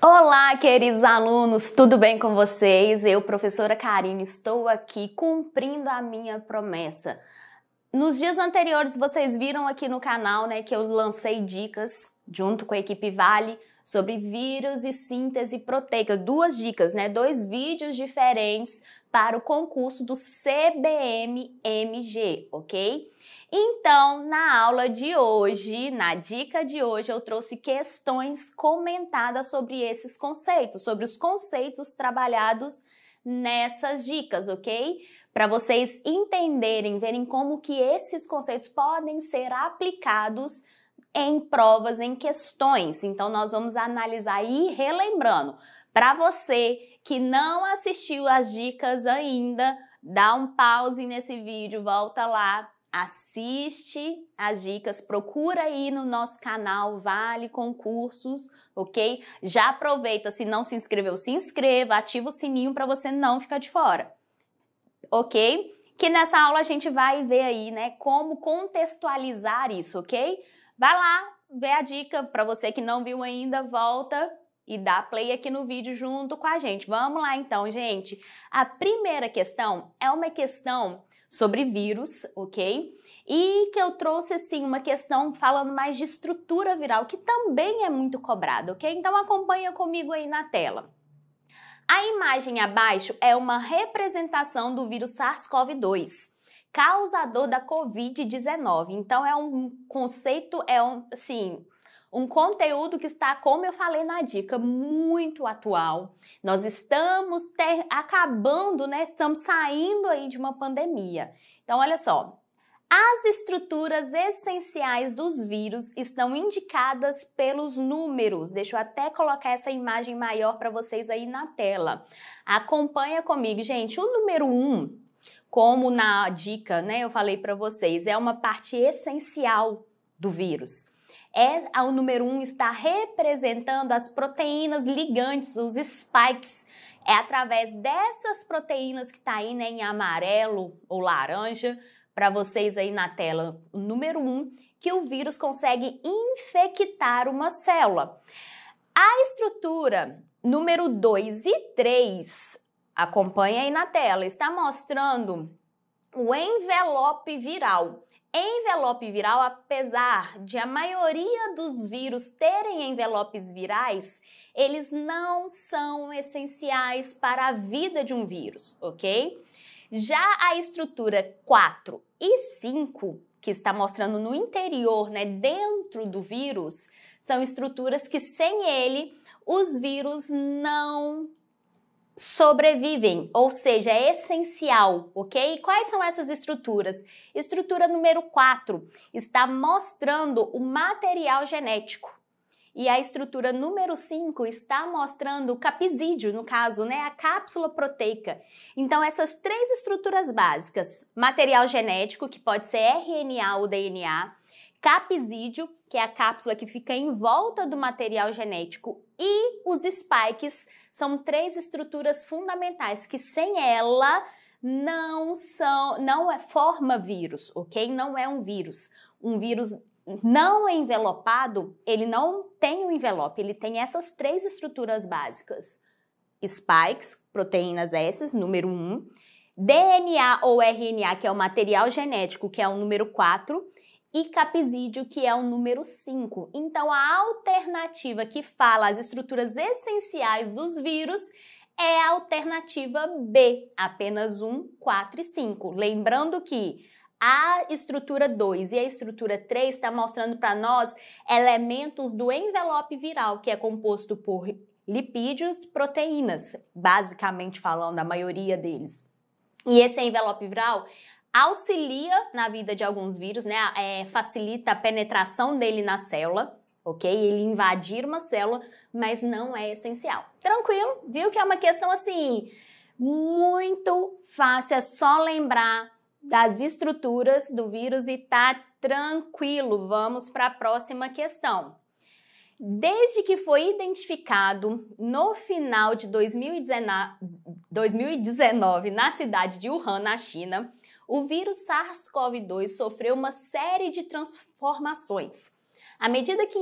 Olá, queridos alunos, tudo bem com vocês? Eu, professora Karine, estou aqui cumprindo a minha promessa. Nos dias anteriores, vocês viram aqui no canal né, que eu lancei dicas, junto com a equipe Vale, sobre vírus e síntese proteica. Duas dicas, né? Dois vídeos diferentes para o concurso do CBMMG, ok? ok? Então, na aula de hoje, na dica de hoje, eu trouxe questões comentadas sobre esses conceitos, sobre os conceitos trabalhados nessas dicas, ok? Para vocês entenderem, verem como que esses conceitos podem ser aplicados em provas, em questões. Então nós vamos analisar e relembrando. Para você que não assistiu as dicas ainda, dá um pause nesse vídeo, volta lá assiste as dicas, procura aí no nosso canal Vale Concursos, ok? Já aproveita, se não se inscreveu, se inscreva, ativa o sininho para você não ficar de fora, ok? Que nessa aula a gente vai ver aí, né, como contextualizar isso, ok? Vai lá, vê a dica, para você que não viu ainda, volta e dá play aqui no vídeo junto com a gente. Vamos lá então, gente. A primeira questão é uma questão sobre vírus, ok? E que eu trouxe assim uma questão falando mais de estrutura viral, que também é muito cobrado, ok? Então acompanha comigo aí na tela. A imagem abaixo é uma representação do vírus SARS-CoV-2 causador da COVID-19. Então é um conceito, é um, assim, um conteúdo que está, como eu falei na dica, muito atual. Nós estamos ter, acabando, né? Estamos saindo aí de uma pandemia. Então, olha só. As estruturas essenciais dos vírus estão indicadas pelos números. Deixa eu até colocar essa imagem maior para vocês aí na tela. Acompanha comigo, gente. O número 1 um, como na dica, né, eu falei para vocês, é uma parte essencial do vírus é o número um está representando as proteínas ligantes, os spikes. É através dessas proteínas que está aí né, em amarelo ou laranja, para vocês aí na tela, o número um, que o vírus consegue infectar uma célula. A estrutura número 2 e 3, acompanha aí na tela, está mostrando o envelope viral envelope viral, apesar de a maioria dos vírus terem envelopes virais, eles não são essenciais para a vida de um vírus, ok? Já a estrutura 4 e 5, que está mostrando no interior, né, dentro do vírus, são estruturas que sem ele os vírus não sobrevivem, ou seja, é essencial, ok? E quais são essas estruturas? Estrutura número 4 está mostrando o material genético. E a estrutura número 5 está mostrando o capsídeo, no caso, né, a cápsula proteica. Então, essas três estruturas básicas: material genético, que pode ser RNA ou DNA, capsídeo, que é a cápsula que fica em volta do material genético, e os spikes são três estruturas fundamentais que sem ela não são, não é forma vírus, ok? Não é um vírus. Um vírus não envelopado, ele não tem o um envelope, ele tem essas três estruturas básicas: spikes, proteínas S, número 1, um, DNA ou RNA, que é o material genético, que é o número 4, e capsídeo, que é o número 5. Então, a alternativa que fala as estruturas essenciais dos vírus é a alternativa B, apenas 1, 4 e 5. Lembrando que a estrutura 2 e a estrutura 3 está mostrando para nós elementos do envelope viral, que é composto por lipídios, proteínas, basicamente falando, a maioria deles. E esse envelope viral auxilia na vida de alguns vírus, né? É, facilita a penetração dele na célula, ok? Ele invadir uma célula, mas não é essencial. Tranquilo, viu que é uma questão assim muito fácil, é só lembrar das estruturas do vírus e tá tranquilo. Vamos para a próxima questão. Desde que foi identificado no final de 2019, 2019 na cidade de Wuhan, na China, o vírus SARS-CoV-2 sofreu uma série de transformações. À medida que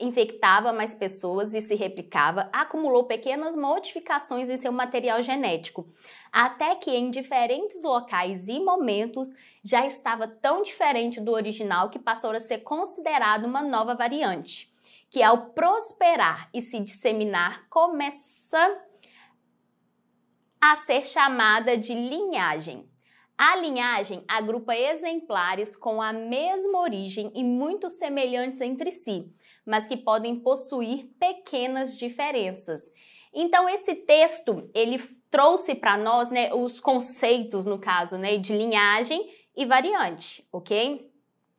infectava mais pessoas e se replicava, acumulou pequenas modificações em seu material genético, até que em diferentes locais e momentos já estava tão diferente do original que passou a ser considerado uma nova variante, que ao prosperar e se disseminar começa a ser chamada de linhagem. A linhagem agrupa exemplares com a mesma origem e muito semelhantes entre si, mas que podem possuir pequenas diferenças. Então esse texto, ele trouxe para nós, né, os conceitos no caso, né, de linhagem e variante, OK?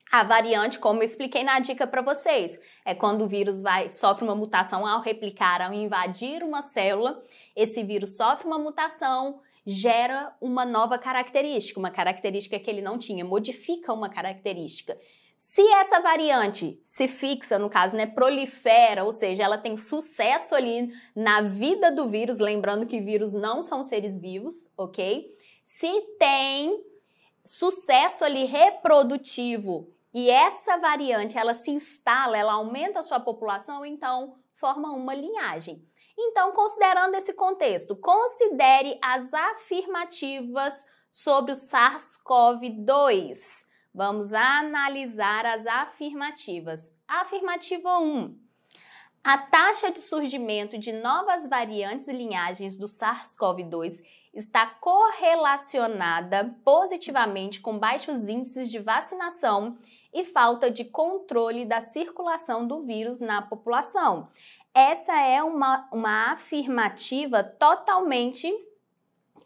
A variante, como eu expliquei na dica para vocês, é quando o vírus vai, sofre uma mutação ao replicar, ao invadir uma célula. Esse vírus sofre uma mutação, gera uma nova característica, uma característica que ele não tinha, modifica uma característica. Se essa variante se fixa, no caso, né, prolifera, ou seja, ela tem sucesso ali na vida do vírus, lembrando que vírus não são seres vivos, ok? Se tem sucesso ali reprodutivo e essa variante ela se instala, ela aumenta a sua população, então forma uma linhagem. Então, considerando esse contexto, considere as afirmativas sobre o SARS-CoV-2. Vamos analisar as afirmativas. Afirmativa 1. A taxa de surgimento de novas variantes e linhagens do SARS-CoV-2 está correlacionada positivamente com baixos índices de vacinação e falta de controle da circulação do vírus na população essa é uma, uma afirmativa totalmente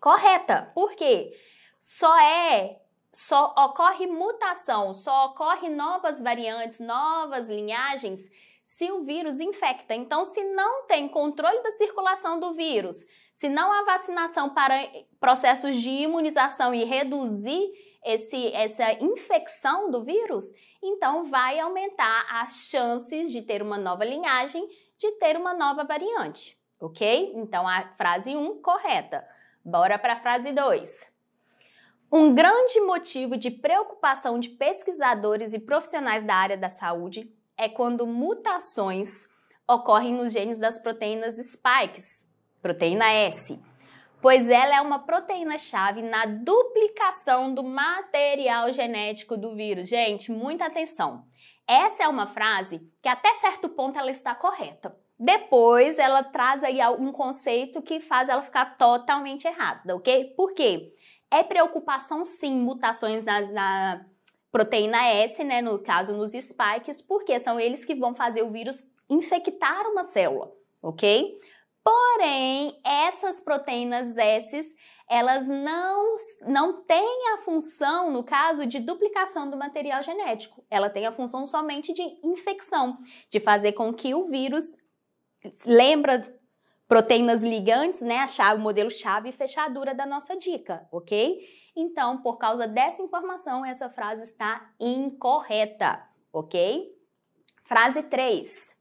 correta. Por quê? Só é só ocorre mutação, só ocorre novas variantes, novas linhagens se o vírus infecta. Então, se não tem controle da circulação do vírus, se não há vacinação para processos de imunização e reduzir esse, essa infecção do vírus, então vai aumentar as chances de ter uma nova linhagem de ter uma nova variante, ok? Então a frase 1 um, correta. Bora para a frase 2. Um grande motivo de preocupação de pesquisadores e profissionais da área da saúde é quando mutações ocorrem nos genes das proteínas spikes, proteína S, pois ela é uma proteína-chave na duplicação do material genético do vírus. Gente, muita atenção! Essa é uma frase que até certo ponto ela está correta. Depois ela traz aí um conceito que faz ela ficar totalmente errada, ok? Por quê? É preocupação sim mutações na, na proteína S, né? No caso, nos spikes, porque são eles que vão fazer o vírus infectar uma célula, ok? Porém, essas proteínas S, elas não, não têm a função, no caso, de duplicação do material genético. Ela tem a função somente de infecção, de fazer com que o vírus lembra proteínas ligantes, né, a chave, o modelo chave e fechadura da nossa dica, ok? Então, por causa dessa informação, essa frase está incorreta, ok? Frase 3.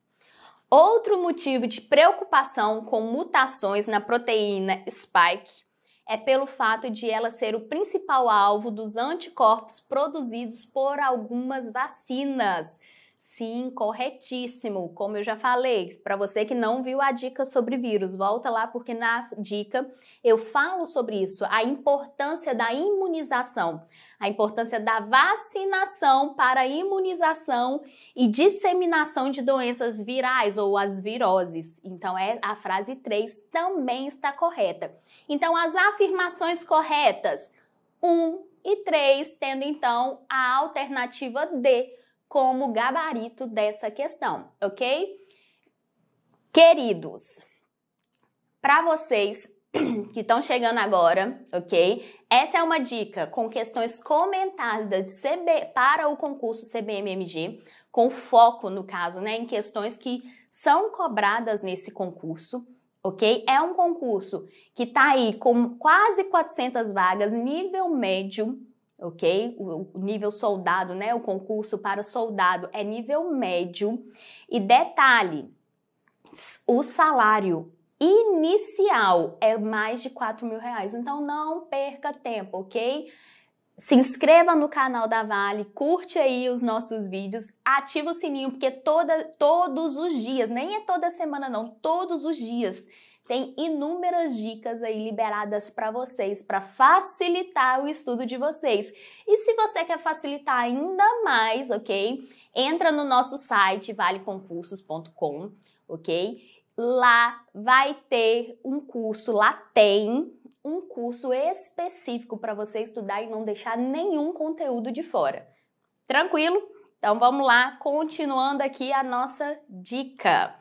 Outro motivo de preocupação com mutações na proteína spike é pelo fato de ela ser o principal alvo dos anticorpos produzidos por algumas vacinas. Sim, corretíssimo. Como eu já falei, para você que não viu a dica sobre vírus, volta lá porque na dica eu falo sobre isso, a importância da imunização, a importância da vacinação para imunização e disseminação de doenças virais ou as viroses. Então é a frase 3 também está correta. Então as afirmações corretas 1 um, e 3, tendo então a alternativa D como gabarito dessa questão, ok? Queridos, para vocês que estão chegando agora, ok? Essa é uma dica com questões comentadas de CB, para o concurso CBMMG, com foco, no caso, né, em questões que são cobradas nesse concurso, ok? É um concurso que está aí com quase 400 vagas, nível médio, ok? O, nível soldado, né? O concurso para soldado é nível médio. E detalhe, o salário inicial é mais de 4 mil reais. Então não perca tempo, ok? Se inscreva no canal da Vale, curte aí os nossos vídeos, ativa o sininho, porque toda, todos os dias, nem é toda semana não, todos os dias tem inúmeras dicas aí liberadas para vocês para facilitar o estudo de vocês. E se você quer facilitar ainda mais, ok? Entra no nosso site valeconcursos.com, ok? Lá vai ter um curso, lá tem um curso específico para você estudar e não deixar nenhum conteúdo de fora. Tranquilo? Então vamos lá, continuando aqui a nossa dica.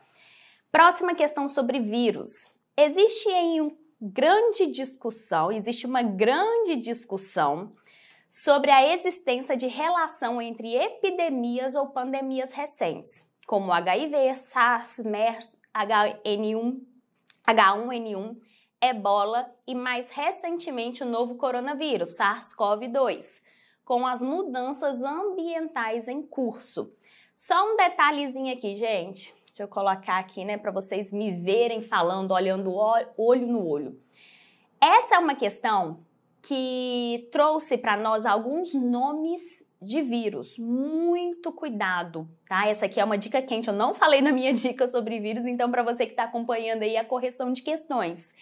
Próxima questão sobre vírus. Existe em um grande discussão, existe uma grande discussão sobre a existência de relação entre epidemias ou pandemias recentes, como HIV, SARS, MERS, HN1, H1N1, Ebola e mais recentemente o novo coronavírus, SARS-CoV-2, com as mudanças ambientais em curso. Só um detalhezinho aqui, gente. Deixa eu colocar aqui, né, para vocês me verem falando, olhando olho no olho. Essa é uma questão que trouxe para nós alguns nomes de vírus. Muito cuidado, tá? Essa aqui é uma dica quente. Eu não falei na minha dica sobre vírus, então para você que está acompanhando aí a correção de questões.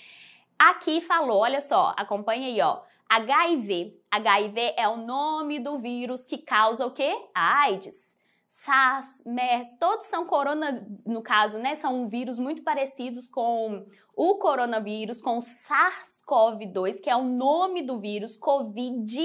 Aqui falou, olha só, acompanha aí, ó. HIV. HIV é o nome do vírus que causa o quê? A AIDS. SARS, MERS, todos são corona, no caso, né, são vírus muito parecidos com o coronavírus, com SARS-CoV-2, que é o nome do vírus, COVID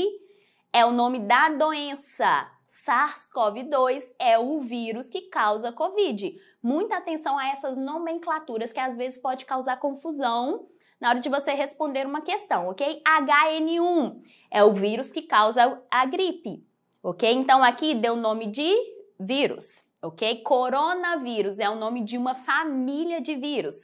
é o nome da doença. SARS-CoV-2 é o vírus que causa COVID. Muita atenção a essas nomenclaturas que às vezes pode causar confusão na hora de você responder uma questão, ok? HN1 é o vírus que causa a gripe, ok? Então aqui deu o nome de vírus, ok? Coronavírus é o nome de uma família de vírus.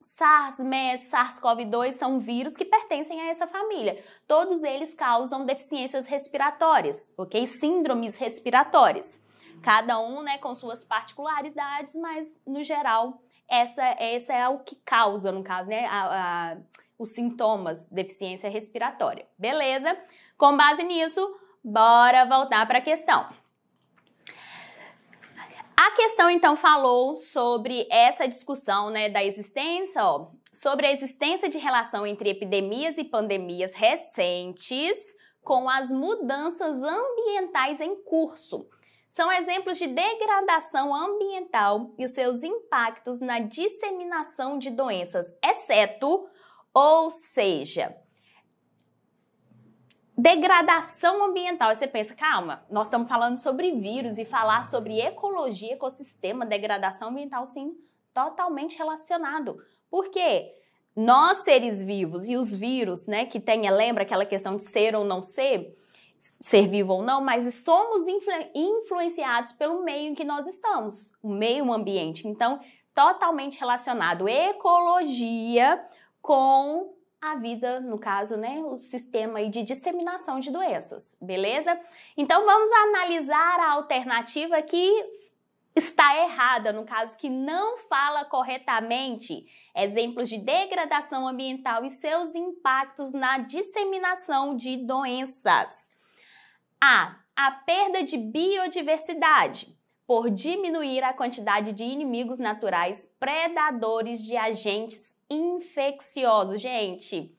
SARS, MERS, SARS-CoV-2 são vírus que pertencem a essa família. Todos eles causam deficiências respiratórias, ok? Síndromes respiratórias. Cada um, né, com suas particularidades, mas no geral, essa, essa é o que causa, no caso, né, a, a, os sintomas, deficiência respiratória. Beleza? Com base nisso, bora voltar para a questão. A questão então falou sobre essa discussão, né, da existência, ó, sobre a existência de relação entre epidemias e pandemias recentes com as mudanças ambientais em curso. São exemplos de degradação ambiental e os seus impactos na disseminação de doenças, exceto, ou seja, Degradação ambiental. Aí você pensa, calma, nós estamos falando sobre vírus e falar sobre ecologia, ecossistema, degradação ambiental, sim, totalmente relacionado. Por quê? Nós, seres vivos, e os vírus, né, que tem, é, lembra aquela questão de ser ou não ser, ser vivo ou não, mas somos influ influenciados pelo meio em que nós estamos, o meio ambiente. Então, totalmente relacionado ecologia com a vida, no caso, né, o sistema de disseminação de doenças, beleza? Então vamos analisar a alternativa que está errada, no caso que não fala corretamente, exemplos de degradação ambiental e seus impactos na disseminação de doenças. A. A perda de biodiversidade por diminuir a quantidade de inimigos naturais predadores de agentes infecciosos. Gente,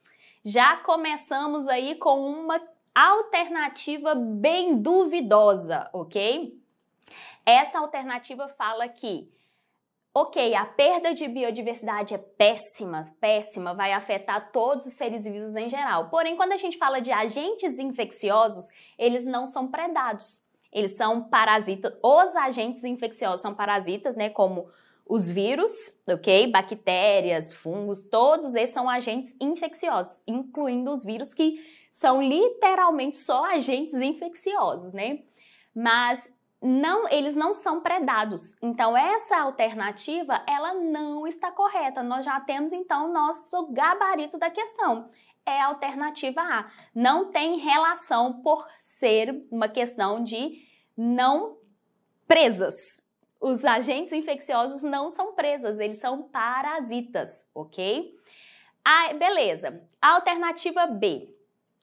já começamos aí com uma alternativa bem duvidosa, ok? Essa alternativa fala que Ok, a perda de biodiversidade é péssima, péssima, vai afetar todos os seres vivos em geral. Porém, quando a gente fala de agentes infecciosos, eles não são predados. Eles são parasitas. Os agentes infecciosos são parasitas, né, como os vírus, ok? Bactérias, fungos, todos esses são agentes infecciosos, incluindo os vírus que são literalmente só agentes infecciosos, né? Mas não, eles não são predados. Então essa alternativa, ela não está correta. Nós já temos então nosso gabarito da questão. É a alternativa A. Não tem relação por ser uma questão de não presas, os agentes infecciosos não são presas, eles são parasitas, ok? Ah, beleza. Alternativa B: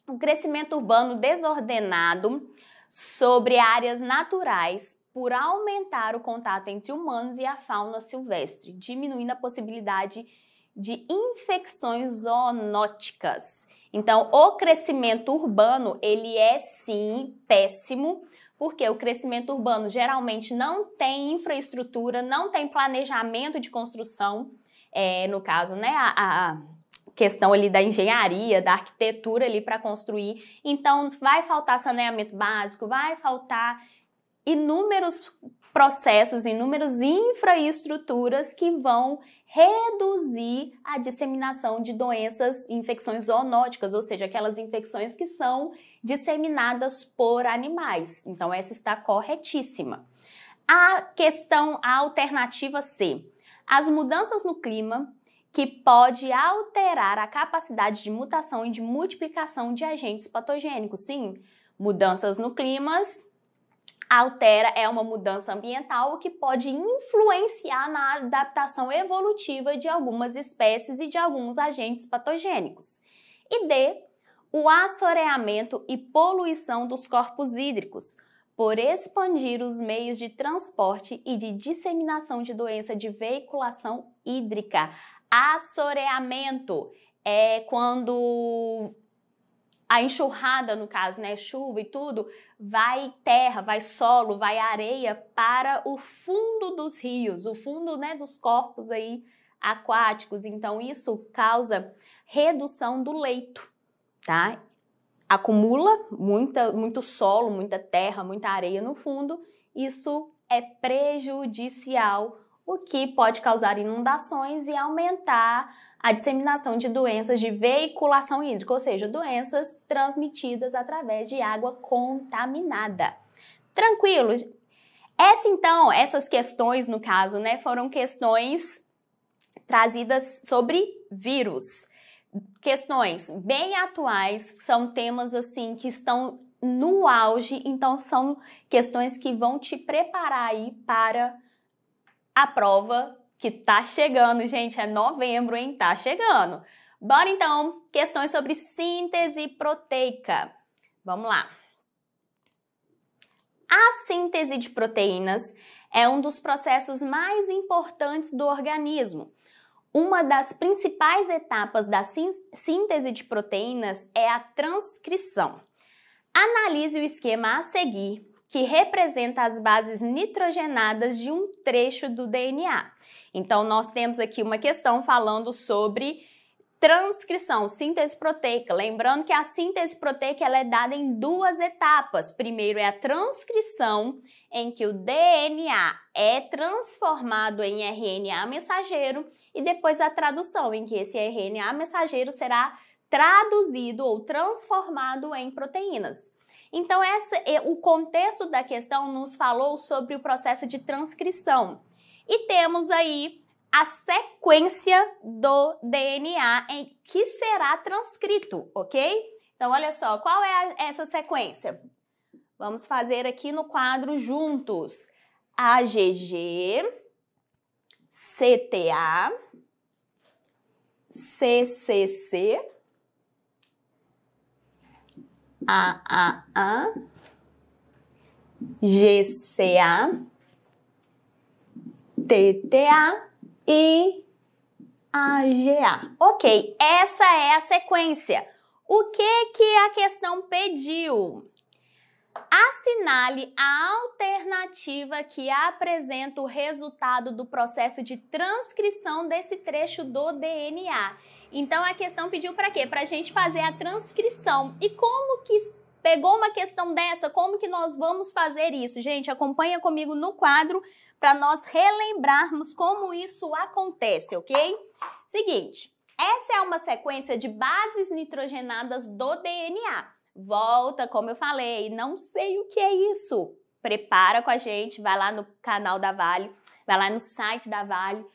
o crescimento urbano desordenado sobre áreas naturais por aumentar o contato entre humanos e a fauna silvestre, diminuindo a possibilidade de infecções zoonóticas. Então, o crescimento urbano, ele é sim péssimo porque o crescimento urbano geralmente não tem infraestrutura, não tem planejamento de construção, é, no caso, né, a, a questão ali da engenharia, da arquitetura ali para construir. Então, vai faltar saneamento básico, vai faltar inúmeros processos, inúmeras infraestruturas que vão reduzir a disseminação de doenças e infecções zoonóticas, ou seja, aquelas infecções que são disseminadas por animais. Então, essa está corretíssima. A questão, a alternativa C. As mudanças no clima que pode alterar a capacidade de mutação e de multiplicação de agentes patogênicos. Sim, mudanças no clima altera é uma mudança ambiental, que pode influenciar na adaptação evolutiva de algumas espécies e de alguns agentes patogênicos. E D, o assoreamento e poluição dos corpos hídricos, por expandir os meios de transporte e de disseminação de doença de veiculação hídrica. Assoreamento é quando a enxurrada, no caso, né, chuva e tudo, vai terra, vai solo, vai areia para o fundo dos rios, o fundo, né, dos corpos aí aquáticos. Então isso causa redução do leito, tá? Acumula muita, muito solo, muita terra, muita areia no fundo. Isso é prejudicial o que pode causar inundações e aumentar a disseminação de doenças de veiculação hídrica, ou seja, doenças transmitidas através de água contaminada. Tranquilo. Essa então, essas questões no caso, né, foram questões trazidas sobre vírus. Questões bem atuais, são temas assim que estão no auge, então são questões que vão te preparar aí para a prova que tá chegando, gente, é novembro, hein? Tá chegando. Bora então, questões sobre síntese proteica. Vamos lá. A síntese de proteínas é um dos processos mais importantes do organismo. Uma das principais etapas da síntese de proteínas é a transcrição. Analise o esquema a seguir que representa as bases nitrogenadas de um trecho do DNA. Então, nós temos aqui uma questão falando sobre transcrição, síntese proteica. Lembrando que a síntese proteica ela é dada em duas etapas. Primeiro é a transcrição, em que o DNA é transformado em RNA mensageiro, e depois a tradução, em que esse RNA mensageiro será traduzido ou transformado em proteínas. Então, essa, é, o contexto da questão nos falou sobre o processo de transcrição. E temos aí a sequência do DNA em que será transcrito, ok? Então, olha só, qual é a, essa sequência? Vamos fazer aqui no quadro juntos. AGG, CTA, CCC AAA, GCA, TTA e AGA. Ok, essa é a sequência. O que, que a questão pediu? Assinale a alternativa que apresenta o resultado do processo de transcrição desse trecho do DNA. Então a questão pediu para quê? Para a gente fazer a transcrição. E como que pegou uma questão dessa, como que nós vamos fazer isso? Gente, acompanha comigo no quadro para nós relembrarmos como isso acontece, ok? Seguinte, essa é uma sequência de bases nitrogenadas do DNA. Volta, como eu falei, não sei o que é isso. Prepara com a gente, vai lá no canal da Vale, vai lá no site da Vale,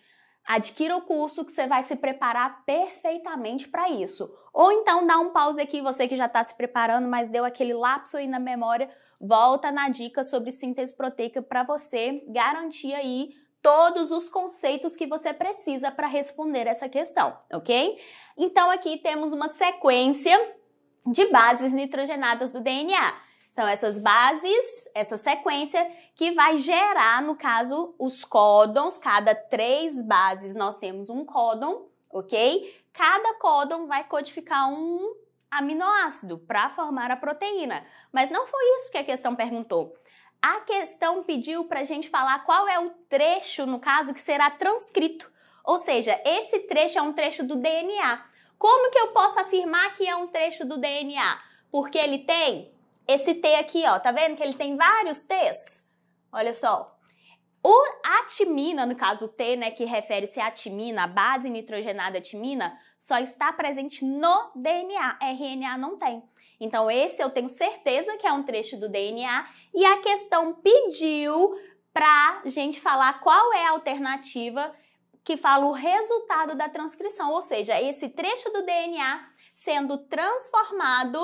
Adquira o curso que você vai se preparar perfeitamente para isso. Ou então dá um pause aqui, você que já está se preparando, mas deu aquele lapso aí na memória, volta na dica sobre síntese proteica para você garantir aí todos os conceitos que você precisa para responder essa questão, ok? Então aqui temos uma sequência de bases nitrogenadas do DNA. São essas bases, essa sequência que vai gerar, no caso, os códons. Cada três bases nós temos um códon, ok? Cada códon vai codificar um aminoácido para formar a proteína. Mas não foi isso que a questão perguntou. A questão pediu para a gente falar qual é o trecho, no caso, que será transcrito. Ou seja, esse trecho é um trecho do DNA. Como que eu posso afirmar que é um trecho do DNA? Porque ele tem esse T aqui, ó, tá vendo que ele tem vários T's? Olha só. O, a timina, no caso o T, né, que refere-se à timina, a base nitrogenada timina, só está presente no DNA, RNA não tem. Então esse eu tenho certeza que é um trecho do DNA e a questão pediu pra gente falar qual é a alternativa que fala o resultado da transcrição, ou seja, esse trecho do DNA sendo transformado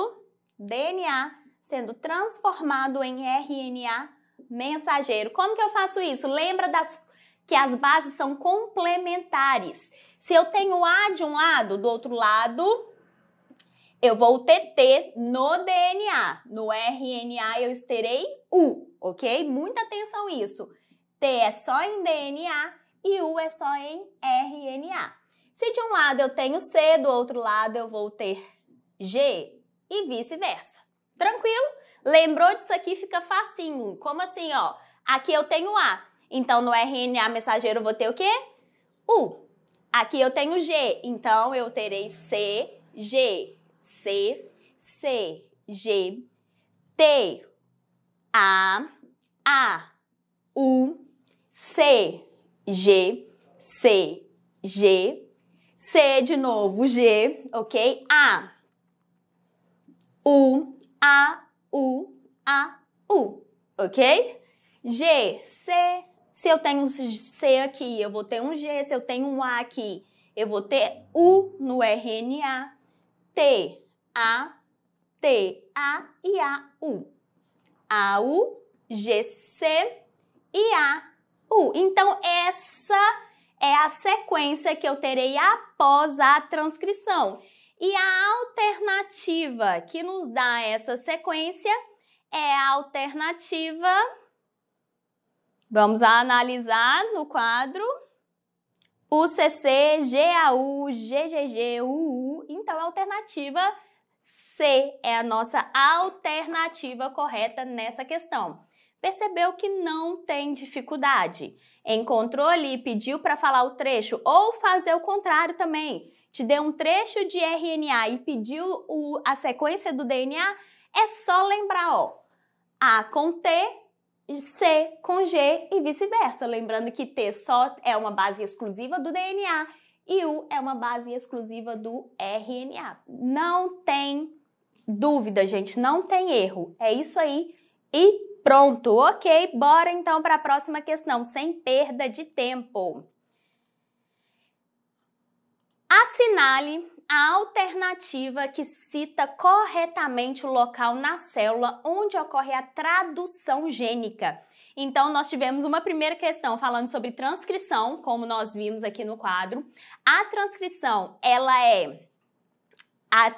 DNA sendo transformado em RNA mensageiro. Como que eu faço isso? Lembra das que as bases são complementares. Se eu tenho A de um lado, do outro lado, eu vou ter T no DNA. No RNA eu terei U, ok? Muita atenção isso. T é só em DNA e U é só em RNA. Se de um lado eu tenho C, do outro lado eu vou ter G e vice-versa. Tranquilo? Lembrou disso aqui, fica facinho. Como assim, ó? Aqui eu tenho A. Então, no RNA mensageiro eu vou ter o quê? U. Aqui eu tenho G. Então, eu terei C, G, C, C, G, T, A, A, U, C, G, C, G, C de novo, G, ok? A, U, a, U, A, U, ok? G, C, se eu tenho um C aqui, eu vou ter um G, se eu tenho um A aqui, eu vou ter U no RNA, T, A, T, A e A, U. A, U, G, C e A, U. Então, essa é a sequência que eu terei após a transcrição. E a alternativa que nos dá essa sequência é a alternativa. Vamos analisar no quadro. UCC, GAU, GGG, UU. Então, a alternativa C é a nossa alternativa correta nessa questão. Percebeu que não tem dificuldade. Encontrou ali e pediu para falar o trecho ou fazer o contrário também te deu um trecho de RNA e pediu o, a sequência do DNA, é só lembrar, ó, A com T, C com G e vice-versa. Lembrando que T só é uma base exclusiva do DNA e U é uma base exclusiva do RNA. Não tem dúvida, gente, não tem erro. É isso aí e pronto. Ok, bora então para a próxima questão, sem perda de tempo. Assinale a alternativa que cita corretamente o local na célula onde ocorre a tradução gênica. Então, nós tivemos uma primeira questão falando sobre transcrição, como nós vimos aqui no quadro. A transcrição, ela é a,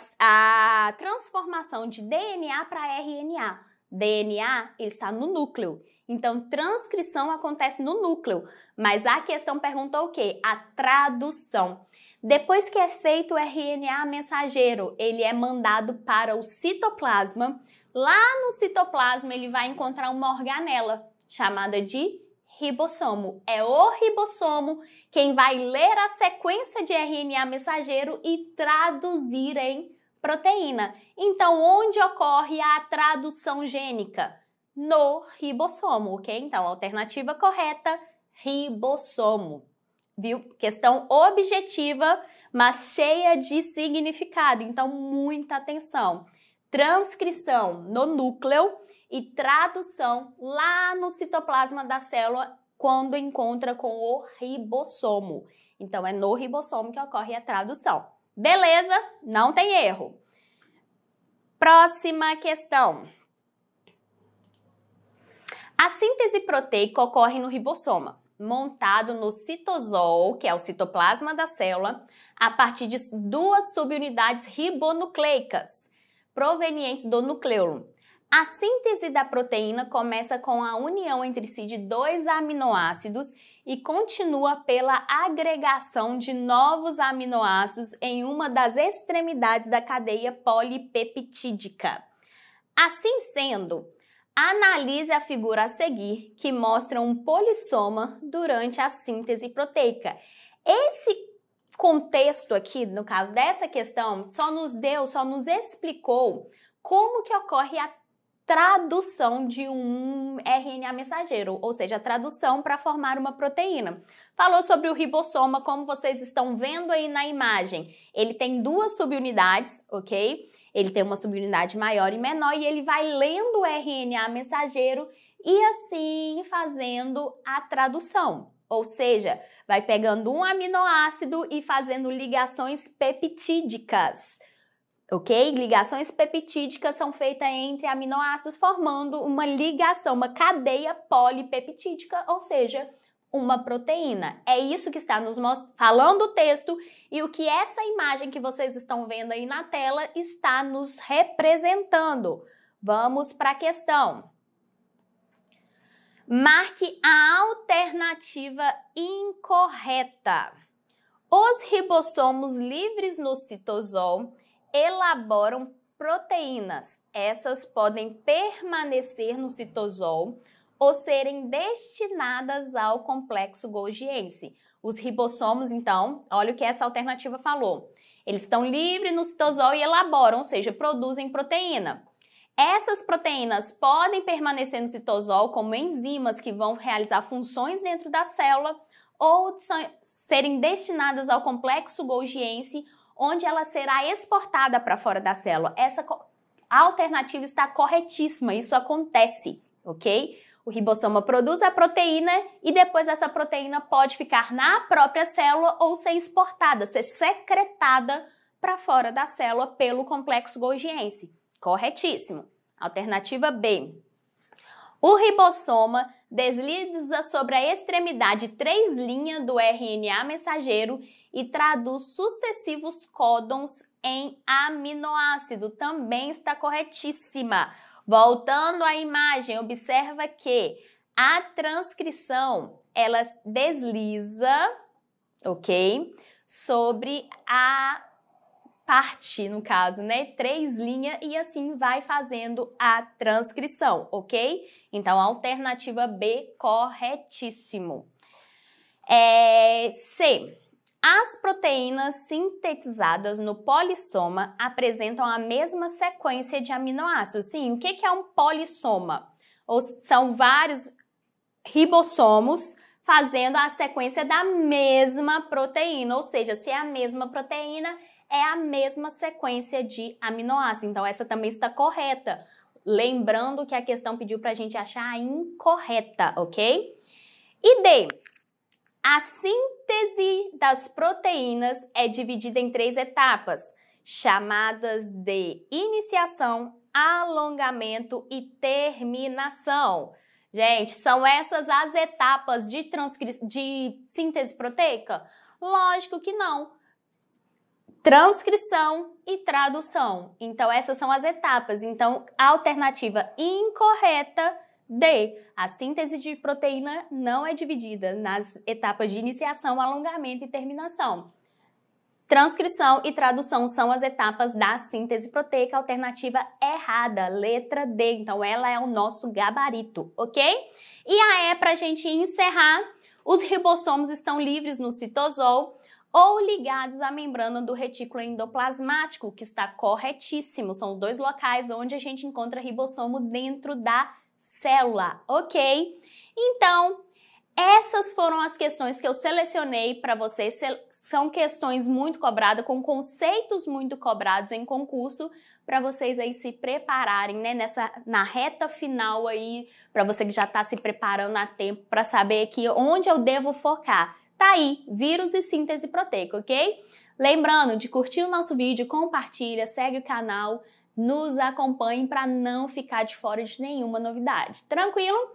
a transformação de DNA para RNA. DNA ele está no núcleo. Então, transcrição acontece no núcleo. Mas a questão perguntou o quê? A tradução. Depois que é feito o RNA mensageiro, ele é mandado para o citoplasma. Lá no citoplasma, ele vai encontrar uma organela chamada de ribossomo. É o ribossomo quem vai ler a sequência de RNA mensageiro e traduzir em proteína. Então, onde ocorre a tradução gênica? No ribossomo, ok? Então, alternativa correta, ribossomo viu? Questão objetiva, mas cheia de significado, então muita atenção. Transcrição no núcleo e tradução lá no citoplasma da célula quando encontra com o ribossomo. Então é no ribossomo que ocorre a tradução. Beleza? Não tem erro. Próxima questão. A síntese proteica ocorre no ribossoma montado no citosol, que é o citoplasma da célula, a partir de duas subunidades ribonucleicas provenientes do nucleolo. A síntese da proteína começa com a união entre si de dois aminoácidos e continua pela agregação de novos aminoácidos em uma das extremidades da cadeia polipeptídica. Assim sendo, Analise a figura a seguir, que mostra um polissoma durante a síntese proteica. Esse contexto aqui, no caso dessa questão, só nos deu, só nos explicou como que ocorre a tradução de um RNA mensageiro, ou seja, a tradução para formar uma proteína. Falou sobre o ribossoma, como vocês estão vendo aí na imagem. Ele tem duas subunidades, ok? Ele tem uma subunidade maior e menor e ele vai lendo o RNA mensageiro e assim fazendo a tradução. Ou seja, vai pegando um aminoácido e fazendo ligações peptídicas. Ok? Ligações peptídicas são feitas entre aminoácidos, formando uma ligação, uma cadeia polipeptídica, ou seja, uma proteína. É isso que está nos falando o texto e o que essa imagem que vocês estão vendo aí na tela está nos representando. Vamos para a questão. Marque a alternativa incorreta. Os ribossomos livres no citosol elaboram proteínas. Essas podem permanecer no citosol ou serem destinadas ao complexo golgiense. Os ribossomos, então, olha o que essa alternativa falou. Eles estão livres no citosol e elaboram, ou seja, produzem proteína. Essas proteínas podem permanecer no citosol como enzimas que vão realizar funções dentro da célula ou serem destinadas ao complexo golgiense, onde ela será exportada para fora da célula. Essa alternativa está corretíssima, isso acontece, ok? O ribossoma produz a proteína e depois essa proteína pode ficar na própria célula ou ser exportada, ser secretada para fora da célula pelo complexo golgiense. Corretíssimo. Alternativa B. O ribossoma desliza sobre a extremidade 3' do RNA mensageiro e traduz sucessivos códons em aminoácido. Também está corretíssima. Voltando à imagem, observa que a transcrição ela desliza, ok? Sobre a parte, no caso, né? Três linhas e assim vai fazendo a transcrição, ok? Então, alternativa B, corretíssimo. É, C. As proteínas sintetizadas no polissoma apresentam a mesma sequência de aminoácidos. Sim, o que é um polissoma? Ou são vários ribossomos fazendo a sequência da mesma proteína, ou seja, se é a mesma proteína, é a mesma sequência de aminoácidos. Então, essa também está correta. Lembrando que a questão pediu para a gente achar a incorreta, ok? E D, a síntese das proteínas é dividida em três etapas, chamadas de iniciação, alongamento e terminação. Gente, são essas as etapas de, transcri... de síntese proteica? Lógico que não. Transcrição e tradução. Então, essas são as etapas. Então, a alternativa incorreta D. A síntese de proteína não é dividida nas etapas de iniciação, alongamento e terminação. Transcrição e tradução são as etapas da síntese proteica, alternativa errada, letra D. Então, ela é o nosso gabarito, ok? E a E, é para a gente encerrar, os ribossomos estão livres no citosol ou ligados à membrana do retículo endoplasmático, que está corretíssimo. São os dois locais onde a gente encontra ribossomo dentro da célula, ok? Então, essas foram as questões que eu selecionei para vocês. São questões muito cobradas, com conceitos muito cobrados em concurso, para vocês aí se prepararem, né? Nessa, na reta final aí, para você que já está se preparando a tempo, para saber aqui onde eu devo focar. Tá aí, vírus e síntese proteica, ok? Lembrando de curtir o nosso vídeo, compartilha, segue o canal nos acompanhem para não ficar de fora de nenhuma novidade. Tranquilo?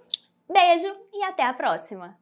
Beijo e até a próxima!